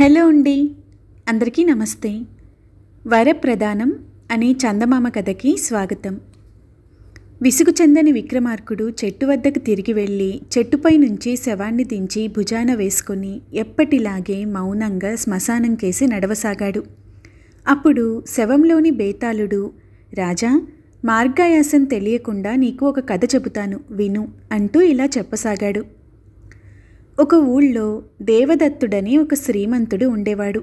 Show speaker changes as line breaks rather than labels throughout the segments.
hello అండి అందరికీ నమస్తే వరప్రధానం అనే చందమామ కథకి స్వాగతం విసుగు చెందని విక్రమార్కుడు చెట్టు వద్దకు తిరిగి వెళ్ళి చెట్టుపై నుంచి శవాన్ని దించి భుజాన వేసుకుని ఎప్పటిలాగే మౌనంగా శ్మశానం కేసి నడవసాగాడు అప్పుడు శవంలోని బేతాళుడు రాజా మార్గాయాసం తెలియకుండా నీకు ఒక కథ చెబుతాను విను అంటూ ఇలా చెప్పసాగాడు ఒక ఊళ్ళో దేవదత్తుడని ఒక శ్రీమంతుడు ఉండేవాడు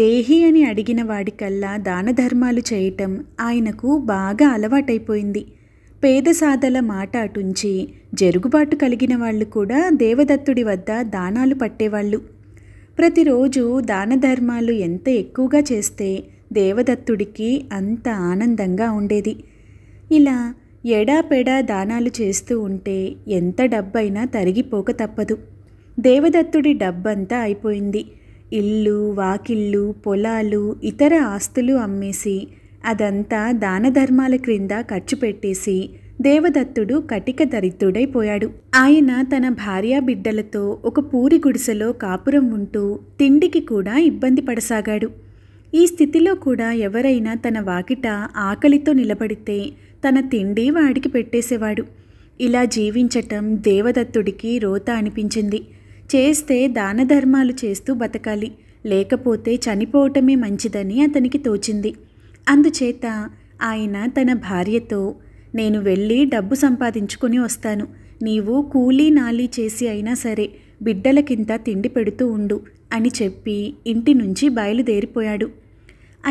దేహి అని అడిగిన వాడికల్లా దానధర్మాలు చేయటం ఆయనకు బాగా అలవాటైపోయింది పేద సాదల మాట అటుంచి జరుగుబాటు కలిగిన వాళ్ళు కూడా దేవదత్తుడి వద్ద దానాలు పట్టేవాళ్ళు ప్రతిరోజు దాన ధర్మాలు ఎంత ఎక్కువగా చేస్తే దేవదత్తుడికి అంత ఆనందంగా ఉండేది ఇలా ఎడాపెడా దానాలు చేస్తూ ఉంటే ఎంత డబ్బైనా తరిగిపోక తప్పదు దేవదత్తుడి డబ్బంతా అయిపోయింది ఇల్లు వాకిళ్ళు పొలాలు ఇతర ఆస్తులు అమ్మేసి అదంతా దానధర్మాల క్రింద ఖర్చు పెట్టేసి దేవదత్తుడు కటిక దరిద్రుడైపోయాడు ఆయన తన భార్యా బిడ్డలతో ఒక పూరి గుడిసెలో కాపురం ఉంటూ తిండికి కూడా ఇబ్బంది పడసాగాడు ఈ స్థితిలో కూడా ఎవరైనా తన వాకిట ఆకలితో నిలబడితే తన తిండి వాడికి పెట్టేసేవాడు ఇలా జీవించటం దేవదత్తుడికి రోత అనిపించింది చేస్తే దాన ధర్మాలు చేస్తూ బతకాలి లేకపోతే చనిపోవటమే మంచిదని అతనికి తోచింది అందుచేత ఆయన తన భార్యతో నేను వెళ్ళి డబ్బు సంపాదించుకొని వస్తాను నీవు కూలీ నాలీ చేసి అయినా సరే బిడ్డలకింత తిండి పెడుతూ ఉండు అని చెప్పి ఇంటి నుంచి బయలుదేరిపోయాడు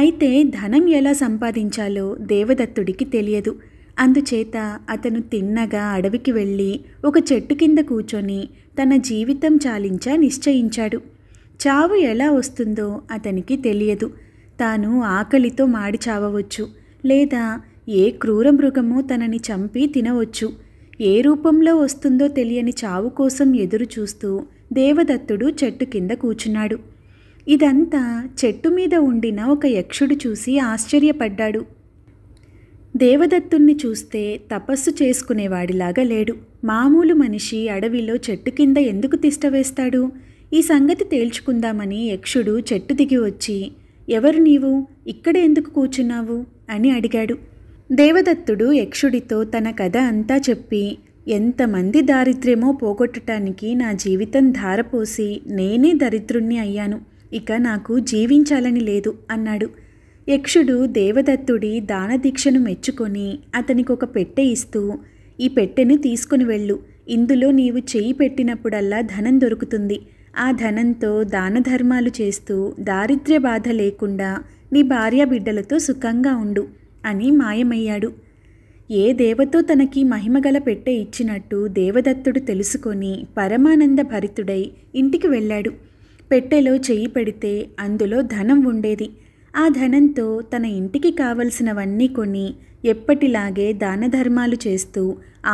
అయితే ధనం ఎలా సంపాదించాలో దేవదత్తుడికి తెలియదు అందుచేత అతను తిన్నగా అడవికి వెళ్ళి ఒక చెట్టు కింద కూర్చొని తన జీవితం చాలించ నిశ్చయించాడు చావు ఎలా వస్తుందో అతనికి తెలియదు తాను ఆకలితో మాడి చావవచ్చు లేదా ఏ క్రూర మృగమో తనని చంపి తినవచ్చు ఏ రూపంలో వస్తుందో తెలియని చావు కోసం ఎదురు చూస్తూ దేవదత్తుడు చెట్టు కింద కూర్చున్నాడు ఇదంతా చెట్టు మీద ఉండిన ఒక యక్షుడు చూసి ఆశ్చర్యపడ్డాడు దేవదత్తుణ్ణి చూస్తే తపస్సు చేసుకునేవాడిలాగా లేడు మామూలు మనిషి అడవిలో చెట్టు కింద ఎందుకు తిష్టవేస్తాడు ఈ సంగతి తేల్చుకుందామని యక్షుడు చెట్టు దిగి వచ్చి ఎవరు నీవు ఇక్కడ ఎందుకు కూర్చున్నావు అని అడిగాడు దేవదత్తుడు యక్షుడితో తన కథ అంతా చెప్పి ఎంతమంది దారిద్ర్యమో పోగొట్టటానికి నా జీవితం ధారపోసి నేనే దరిద్రుణ్ణి అయ్యాను ఇక నాకు జీవించాలని లేదు అన్నాడు యక్షుడు దేవదత్తుడి దానదీక్షను మెచ్చుకొని అతనికి ఒక పెట్టె ఇస్తూ ఈ పెట్టెను తీసుకుని వెళ్ళు ఇందులో నీవు చేయి పెట్టినప్పుడల్లా ధనం దొరుకుతుంది ఆ ధనంతో దాన ధర్మాలు చేస్తూ దారిద్ర్య బాధ లేకుండా నీ భార్య బిడ్డలతో సుఖంగా ఉండు అని మాయమయ్యాడు ఏ దేవతో తనకి మహిమగల పెట్టె ఇచ్చినట్టు దేవదత్తుడు తెలుసుకొని పరమానంద భరితుడై ఇంటికి వెళ్ళాడు పెట్టెలో చెయ్యి పెడితే అందులో ధనం ఉండేది ఆ ధనంతో తన ఇంటికి కావలసినవన్నీ కొని ఎప్పటిలాగే దాన ధర్మాలు చేస్తూ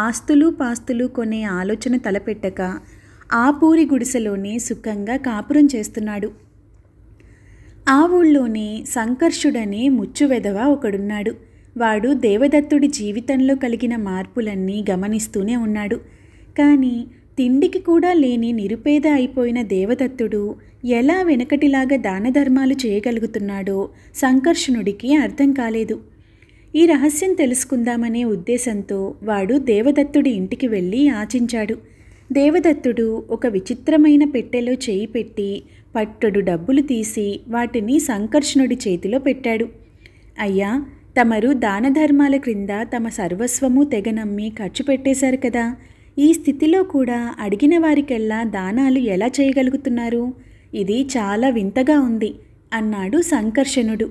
ఆస్తులు పాస్తులు కొనే ఆలోచన తలపెట్టక ఆ పూరి గుడిసెలోనే సుఖంగా కాపురం చేస్తున్నాడు ఆ ఊళ్ళోనే సంకర్షుడనే ముచ్చువెదవ ఒకడున్నాడు వాడు దేవదత్తుడి జీవితంలో కలిగిన మార్పులన్నీ గమనిస్తూనే ఉన్నాడు కానీ తిండికి కూడా లేని నిరుపేద అయిపోయిన దేవదత్తుడు ఎలా వెనకటిలాగా దానధర్మాలు చేయగలుగుతున్నాడో సంకర్షణుడికి అర్థం కాలేదు ఈ రహస్యం తెలుసుకుందామనే ఉద్దేశంతో వాడు దేవదత్తుడి ఇంటికి వెళ్ళి ఆచించాడు దేవదత్తుడు ఒక విచిత్రమైన పెట్టెలో చేయి పెట్టి పట్టడు డబ్బులు తీసి వాటిని సంకర్షణుడి చేతిలో పెట్టాడు అయ్యా తమరు దానధర్మాల క్రింద తమ సర్వస్వము తెగనమ్మి ఖర్చు పెట్టేశారు కదా ఈ స్థితిలో కూడా అడిగిన వారికెల్లా దానాలు ఎలా చేయగలుగుతున్నారు ఇది చాలా వింతగా ఉంది అన్నాడు సంకర్షణుడు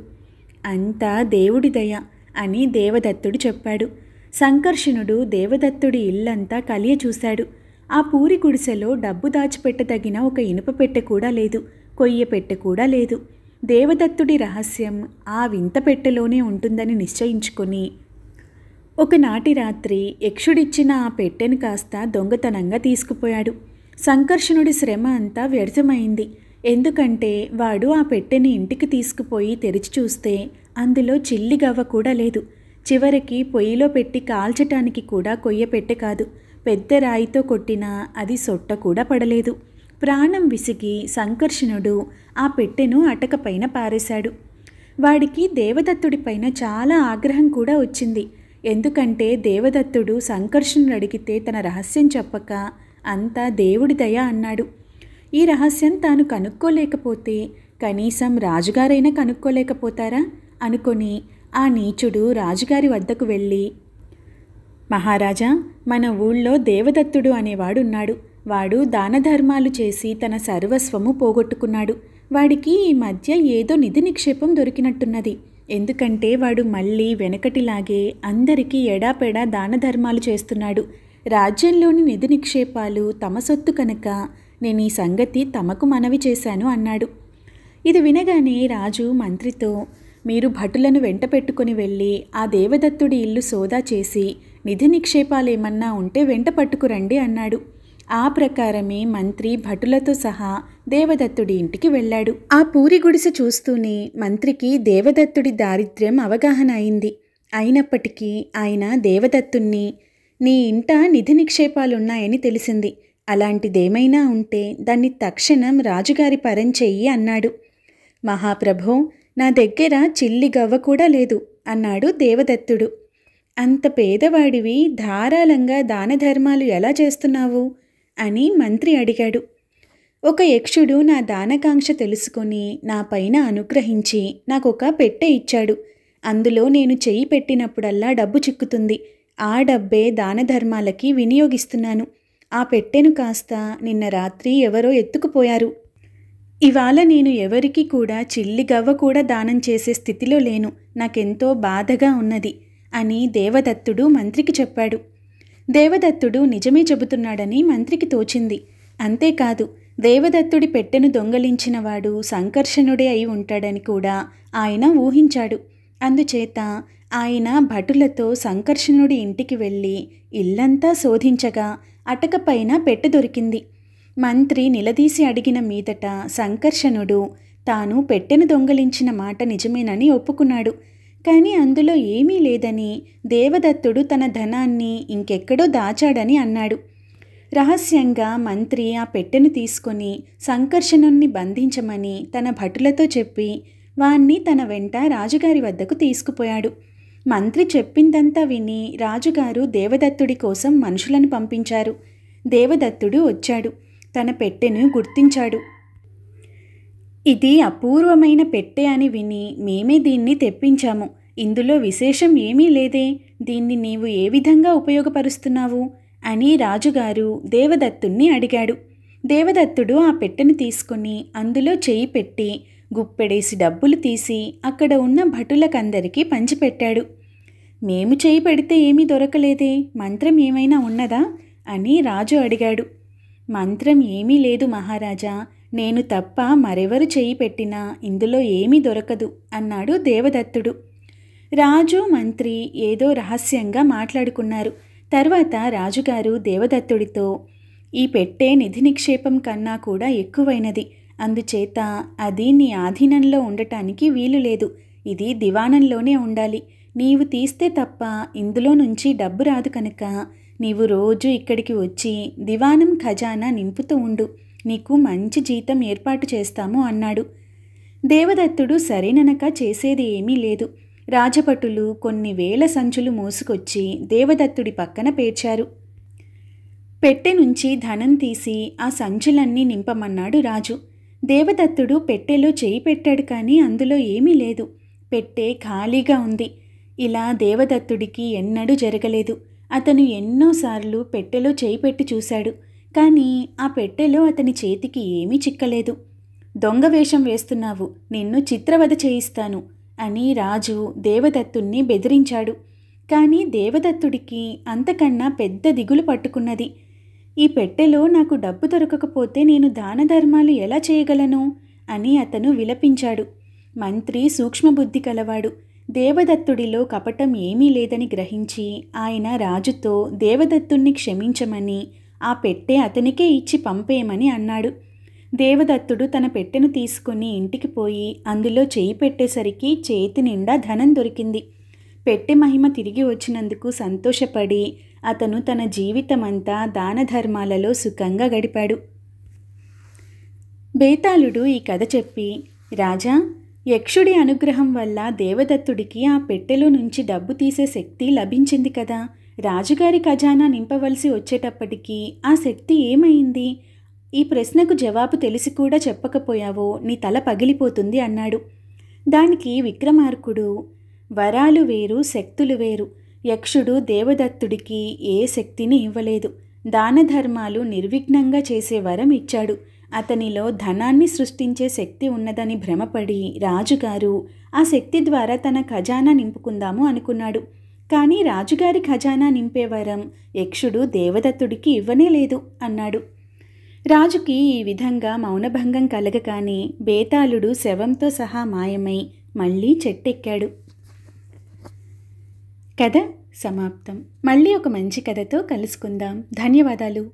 అంతా దేవుడి దయ అని దేవదత్తుడు చెప్పాడు సంకర్షణుడు దేవదత్తుడి ఇల్లంతా కలియ చూశాడు ఆ పూరి గుడిసెలో డబ్బు దాచిపెట్టదగిన ఒక ఇనుప పెట్టె కూడా లేదు కొయ్య పెట్టె కూడా లేదు దేవదత్తుడి రహస్యం ఆ వింత పెట్టెలోనే ఉంటుందని నిశ్చయించుకొని ఒకనాటి రాత్రి యక్షుడిచ్చిన ఆ పెట్టెను కాస్త దొంగతనంగా తీసుకుపోయాడు సంకర్షణుడి శ్రమ అంతా వ్యర్థమైంది ఎందుకంటే వాడు ఆ పెట్టెని ఇంటికి తీసుకుపోయి తెరిచి చూస్తే అందులో చిల్లి గవ్వ కూడా లేదు చివరికి పొయ్యిలో పెట్టి కాల్చటానికి కూడా కొయ్య పెట్టె కాదు పెద్ద రాయితో కొట్టినా అది సొట్ట కూడా పడలేదు ప్రాణం విసిగి సంకర్షణుడు ఆ పెట్టెను అటకపైన పారేశాడు వాడికి దేవదత్తుడిపైన చాలా ఆగ్రహం కూడా వచ్చింది ఎందుకంటే దేవదత్తుడు సంకర్షణను అడిగితే తన రహస్యం చెప్పక అంతా దేవుడి దయ అన్నాడు ఈ రహస్యం తాను కనుక్కోలేకపోతే కనీసం రాజుగారైనా కనుక్కోలేకపోతారా అనుకొని ఆ నీచుడు రాజుగారి వద్దకు వెళ్ళి మహారాజా మన ఊళ్ళో దేవదత్తుడు అనేవాడున్నాడు వాడు దానధర్మాలు చేసి తన సర్వస్వము పోగొట్టుకున్నాడు వాడికి ఈ మధ్య ఏదో నిధి నిక్షేపం దొరికినట్టున్నది ఎందుకంటే వాడు మళ్ళీ వెనకటిలాగే అందరికీ ఎడాపెడా దాన ధర్మాలు చేస్తున్నాడు రాజ్యంలోని నిధి నిక్షేపాలు తమ సొత్తు కనుక నేను ఈ సంగతి తమకు మనవి చేశాను అన్నాడు ఇది వినగానే రాజు మంత్రితో మీరు భటులను వెంట పెట్టుకుని వెళ్ళి ఆ దేవదత్తుడి ఇల్లు సోదా చేసి నిధి నిక్షేపాలు ఏమన్నా ఉంటే వెంట పట్టుకురండి అన్నాడు ఆ ప్రకారమే మంత్రి భటులతో సహా దేవదత్తుడి ఇంటికి వెళ్ళాడు ఆ పూరి గుడిసె చూస్తూనే మంత్రికి దేవదత్తుడి దారిద్ర్యం అవగాహన అయింది అయినప్పటికీ ఆయన దేవదత్తుణ్ణి నీ ఇంట నిధి నిక్షేపాలున్నాయని తెలిసింది అలాంటిదేమైనా ఉంటే దాన్ని తక్షణం రాజుగారి పరం చెయ్యి అన్నాడు మహాప్రభో నా దగ్గర చిల్లి గవ్వ కూడా లేదు అన్నాడు దేవదత్తుడు అంత పేదవాడివి ధారాళంగా దానధర్మాలు ఎలా చేస్తున్నావు అని మంత్రి అడిగాడు ఒక యక్షుడు నా దానకాంక్ష తెలుసుకొని నా పైన అనుగ్రహించి నాకొక పెట్టె ఇచ్చాడు అందులో నేను చెయ్యి పెట్టినప్పుడల్లా డబ్బు చిక్కుతుంది ఆ డబ్బే దాన ధర్మాలకి వినియోగిస్తున్నాను ఆ పెట్టెను కాస్త నిన్న రాత్రి ఎవరో ఎత్తుకుపోయారు ఇవాళ నేను ఎవరికి కూడా చిల్లి గవ్వ కూడా దానం చేసే స్థితిలో లేను నాకెంతో బాధగా ఉన్నది అని దేవదత్తుడు మంత్రికి చెప్పాడు దేవదత్తుడు నిజమే చెబుతున్నాడని మంత్రికి తోచింది అంతేకాదు దేవదత్తుడి పెట్టెను దొంగలించినవాడు సంకర్షణుడే అయి ఉంటాడని కూడా ఆయన ఊహించాడు అందుచేత ఆయన భటులతో సంకర్షణుడి ఇంటికి వెళ్ళి ఇల్లంతా శోధించగా అటకపైన పెట్టె దొరికింది మంత్రి నిలదీసి అడిగిన మీదట సంకర్షణుడు తాను పెట్టెను దొంగలించిన మాట నిజమేనని ఒప్పుకున్నాడు కానీ అందులో ఏమీ లేదని దేవదత్తుడు తన ధనాన్ని ఇంకెక్కడో దాచాడని అన్నాడు రహస్యంగా మంత్రి ఆ పెట్టెను తీసుకొని సంకర్షణుణ్ణి బంధించమని తన భటులతో చెప్పి వాణ్ణి తన వెంట రాజుగారి వద్దకు తీసుకుపోయాడు మంత్రి చెప్పిందంతా విని రాజుగారు దేవదత్తుడి కోసం మనుషులను పంపించారు దేవదత్తుడు వచ్చాడు తన పెట్టెను గుర్తించాడు ఇది అపూర్వమైన పెట్టె అని విని మేమే దీన్ని తెప్పించాము ఇందులో విశేషం ఏమీ లేదే దీన్ని నీవు ఏ విధంగా ఉపయోగపరుస్తున్నావు అని రాజుగారు దేవదత్తుణ్ణి అడిగాడు దేవదత్తుడు ఆ పెట్టెను తీసుకుని అందులో చేయి పెట్టి గుప్పెడేసి డబ్బులు తీసి అక్కడ ఉన్న భటులకందరికీ పంచిపెట్టాడు మేము చేయి పెడితే ఏమీ దొరకలేదే మంత్రం ఏమైనా ఉన్నదా అని రాజు అడిగాడు మంత్రం ఏమీ లేదు మహారాజా నేను తప్ప మరెవరు చేయి పెట్టినా ఇందులో ఏమీ దొరకదు అన్నాడు దేవదత్తుడు రాజు మంత్రి ఏదో రహస్యంగా మాట్లాడుకున్నారు తర్వాత రాజుగారు దేవదత్తుడితో ఈ పెట్టే నిధి నిక్షేపం కన్నా కూడా ఎక్కువైనది అందుచేత అది నీ ఆధీనంలో ఉండటానికి వీలు లేదు ఇది దివాణంలోనే ఉండాలి నీవు తీస్తే తప్ప ఇందులో నుంచి డబ్బు రాదు కనుక నీవు రోజు ఇక్కడికి వచ్చి దివానం ఖజానా నింపుతూ ఉండు నీకు మంచి జీతం ఏర్పాటు చేస్తాము అన్నాడు దేవదత్తుడు సరేననక చేసేది ఏమీ లేదు రాజభటులు కొన్ని వేల సంచులు మోసుకొచ్చి దేవదత్తుడి పక్కన పేర్చారు పెట్టె నుంచి ధనం తీసి ఆ సంచులన్నీ నింపమన్నాడు రాజు దేవదత్తుడు పెట్టెలో చేయి పెట్టాడు కానీ అందులో ఏమీ లేదు పెట్టె ఖాళీగా ఉంది ఇలా దేవదత్తుడికి ఎన్నడూ జరగలేదు అతను ఎన్నోసార్లు పెట్టెలో చేయి పెట్టి చూశాడు కానీ ఆ పెట్టెలో అతని చేతికి ఏమీ చిక్కలేదు దొంగ వేషం వేస్తున్నావు నిన్ను చిత్రవధ చేయిస్తాను అని రాజు దేవదత్తుణ్ణి బెదిరించాడు కానీ దేవదత్తుడికి అంతకన్నా పెద్ద దిగులు పట్టుకున్నది ఈ పెట్టెలో నాకు డబ్బు దొరకకపోతే నేను దాన ధర్మాలు ఎలా చేయగలను అని అతను విలపించాడు మంత్రి సూక్ష్మబుద్ధి కలవాడు దేవదత్తుడిలో కపటం ఏమీ లేదని గ్రహించి ఆయన రాజుతో దేవదత్తుణ్ణి క్షమించమని ఆ పెట్టె అతనికే ఇచ్చి పంపేయమని అన్నాడు దేవదత్తుడు తన పెట్టెను తీసుకుని ఇంటికి పోయి అందులో చేయి పెట్టేసరికి చేతి నిండా ధనం దొరికింది పెట్టె మహిమ తిరిగి వచ్చినందుకు సంతోషపడి అతను తన జీవితమంతా దాన ధర్మాలలో సుఖంగా గడిపాడు బేతాళుడు ఈ కథ చెప్పి రాజా యక్షుడి అనుగ్రహం వల్ల దేవదత్తుడికి ఆ పెట్టెలో నుంచి డబ్బు తీసే శక్తి లభించింది కదా రాజుగారి ఖజానా నింపవలసి వచ్చేటప్పటికీ ఆ శక్తి ఏమైంది ఈ ప్రశ్నకు జవాబు తెలిసి కూడా చెప్పకపోయావో నీ తల పగిలిపోతుంది అన్నాడు దానికి విక్రమార్కుడు వరాలు వేరు శక్తులు వేరు యక్షుడు దేవదత్తుడికి ఏ శక్తిని ఇవ్వలేదు దాన ధర్మాలు నిర్విఘ్నంగా చేసే వరం ఇచ్చాడు అతనిలో ధనాన్ని సృష్టించే శక్తి ఉన్నదని భ్రమపడి రాజుగారు ఆ శక్తి ద్వారా తన ఖజానా నింపుకుందాము అనుకున్నాడు కానీ రాజుగారి ఖజానా నింపే వరం యక్షుడు దేవదత్తుడికి ఇవ్వనే లేదు అన్నాడు రాజుకి ఈ విధంగా మౌనభంగం కలగగానే బేతాళుడు శవంతో సహా మాయమై మళ్ళీ చెట్టెక్కాడు కథ సమాప్తం మళ్ళీ ఒక మంచి కథతో కలుసుకుందాం ధన్యవాదాలు